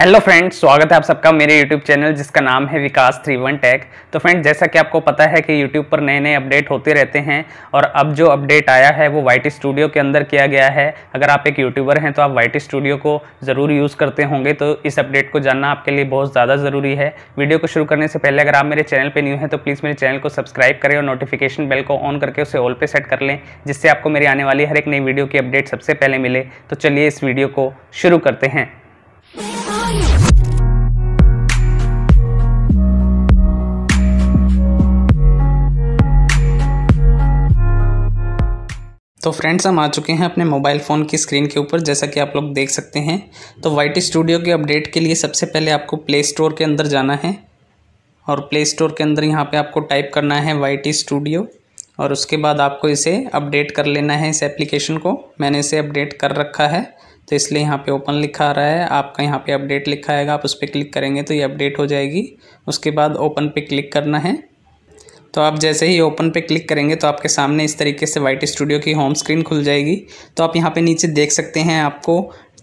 hello friends स्वागत है आप सबका मेरे यूट्यूब चैनल जिसका नाम है विकास थ्री वन टेक तो फ्रेंड्स जैसा कि आपको पता है कि यूट्यूब पर नए नए अपडेट होते रहते हैं और अब जो अपडेट आया है वो वाइट स्टूडियो के अंदर किया गया है अगर आप एक यूट्यूबर हैं तो आप वाइट स्टूडियो को ज़रूर यूज़ करते होंगे तो इस अपडेट को जानना आपके लिए बहुत ज़्यादा ज़रूरी है वीडियो को शुरू करने से पहले अगर आप मेरे चैनल पर न्यू हैं तो प्लीज़ मेरे चैनल को सब्सक्राइब करें और नोटिफिकेशन बेल को ऑन करके उसे ऑल पर सेट कर लें जिससे आपको मेरी आने वाली हर एक नई वीडियो की अपडेट सबसे पहले मिले तो चलिए इस वीडियो को शुरू करते हैं तो फ्रेंड्स हम आ चुके हैं अपने मोबाइल फ़ोन की स्क्रीन के ऊपर जैसा कि आप लोग देख सकते हैं तो वाइट स्टूडियो के अपडेट के लिए सबसे पहले आपको प्ले स्टोर के अंदर जाना है और प्ले स्टोर के अंदर यहाँ पे आपको टाइप करना है वाइट स्टूडियो और उसके बाद आपको इसे अपडेट कर लेना है इस एप्लीकेशन को मैंने इसे अपडेट कर रखा है तो इसलिए यहाँ पे ओपन लिखा आ रहा है आपका यहाँ पर अपडेट लिखा आएगा आप उस पर क्लिक करेंगे तो ये अपडेट हो जाएगी उसके बाद ओपन पर क्लिक करना है तो आप जैसे ही ओपन पे क्लिक करेंगे तो आपके सामने इस तरीके से वाइट स्टूडियो की होम स्क्रीन खुल जाएगी तो आप यहाँ पे नीचे देख सकते हैं आपको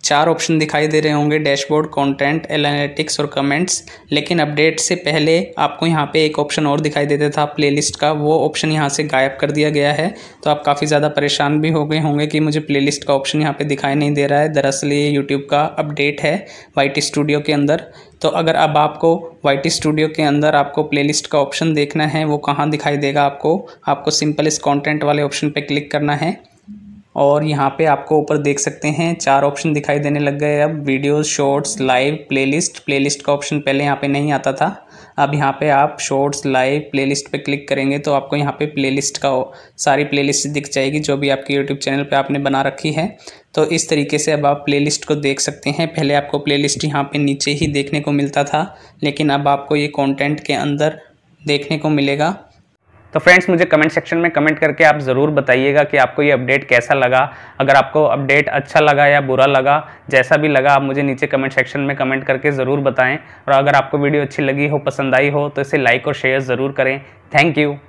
चार ऑप्शन दिखाई दे रहे होंगे डैशबोर्ड कंटेंट एनालिटिक्स और कमेंट्स लेकिन अपडेट से पहले आपको यहाँ पे एक ऑप्शन और दिखाई देता था प्लेलिस्ट का वो ऑप्शन यहाँ से गायब कर दिया गया है तो आप काफ़ी ज़्यादा परेशान भी हो गए होंगे कि मुझे प्लेलिस्ट का ऑप्शन यहाँ पे दिखाई नहीं दे रहा है दरअसल ये यूट्यूब का अपडेट है वाइट स्टूडियो के अंदर तो अगर अब आपको वाई स्टूडियो के अंदर आपको प्लेलिस्ट का ऑप्शन देखना है वो कहाँ दिखाई देगा आपको आपको सिंपल इस कॉन्टेंट वाले ऑप्शन पर क्लिक करना है और यहाँ पे आपको ऊपर देख सकते हैं चार ऑप्शन दिखाई देने लग गए अब videos shorts live playlist playlist का ऑप्शन पहले यहाँ पे नहीं आता था अब यहाँ पे आप शॉर्ट्स लाइव प्लेलिस्ट पे क्लिक करेंगे तो आपको यहाँ पे प्लेलिस्ट का सारी प्लेलिस्ट दिख जाएगी जो भी आपके यूट्यूब चैनल पे आपने बना रखी है तो इस तरीके से अब आप प्ले को देख सकते हैं पहले आपको प्ले लिस्ट यहाँ नीचे ही देखने को मिलता था लेकिन अब आपको ये कॉन्टेंट के अंदर देखने को मिलेगा तो फ्रेंड्स मुझे कमेंट सेक्शन में कमेंट करके आप ज़रूर बताइएगा कि आपको ये अपडेट कैसा लगा अगर आपको अपडेट अच्छा लगा या बुरा लगा जैसा भी लगा आप मुझे नीचे कमेंट सेक्शन में कमेंट करके ज़रूर बताएं और अगर आपको वीडियो अच्छी लगी हो पसंद आई हो तो इसे लाइक और शेयर ज़रूर करें थैंक यू